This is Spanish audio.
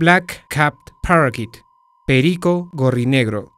Black Capped Parakeet, perico gorrinegro.